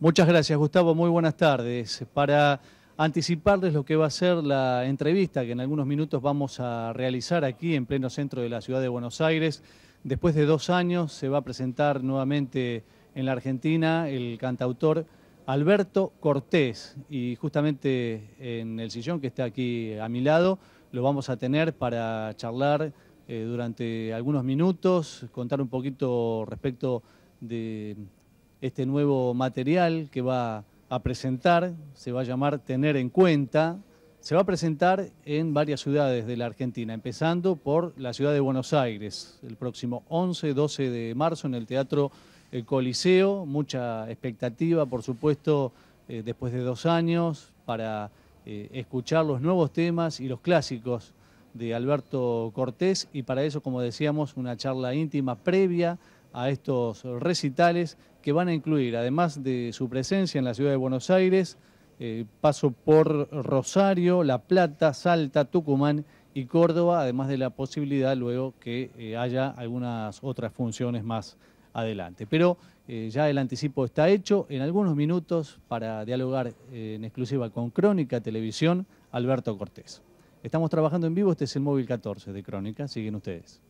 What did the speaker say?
Muchas gracias, Gustavo. Muy buenas tardes. Para anticiparles lo que va a ser la entrevista que en algunos minutos vamos a realizar aquí en pleno centro de la ciudad de Buenos Aires. Después de dos años se va a presentar nuevamente en la Argentina el cantautor Alberto Cortés y justamente en el sillón que está aquí a mi lado lo vamos a tener para charlar eh, durante algunos minutos, contar un poquito respecto de este nuevo material que va a presentar, se va a llamar Tener en Cuenta, se va a presentar en varias ciudades de la Argentina, empezando por la ciudad de Buenos Aires, el próximo 11-12 de marzo en el Teatro Coliseo, mucha expectativa, por supuesto, eh, después de dos años, para eh, escuchar los nuevos temas y los clásicos de Alberto Cortés, y para eso, como decíamos, una charla íntima previa a estos recitales que van a incluir, además de su presencia en la ciudad de Buenos Aires, eh, paso por Rosario, La Plata, Salta, Tucumán y Córdoba, además de la posibilidad luego que eh, haya algunas otras funciones más adelante. Pero eh, ya el anticipo está hecho. En algunos minutos, para dialogar en exclusiva con Crónica Televisión, Alberto Cortés. Estamos trabajando en vivo, este es el móvil 14 de Crónica, siguen ustedes.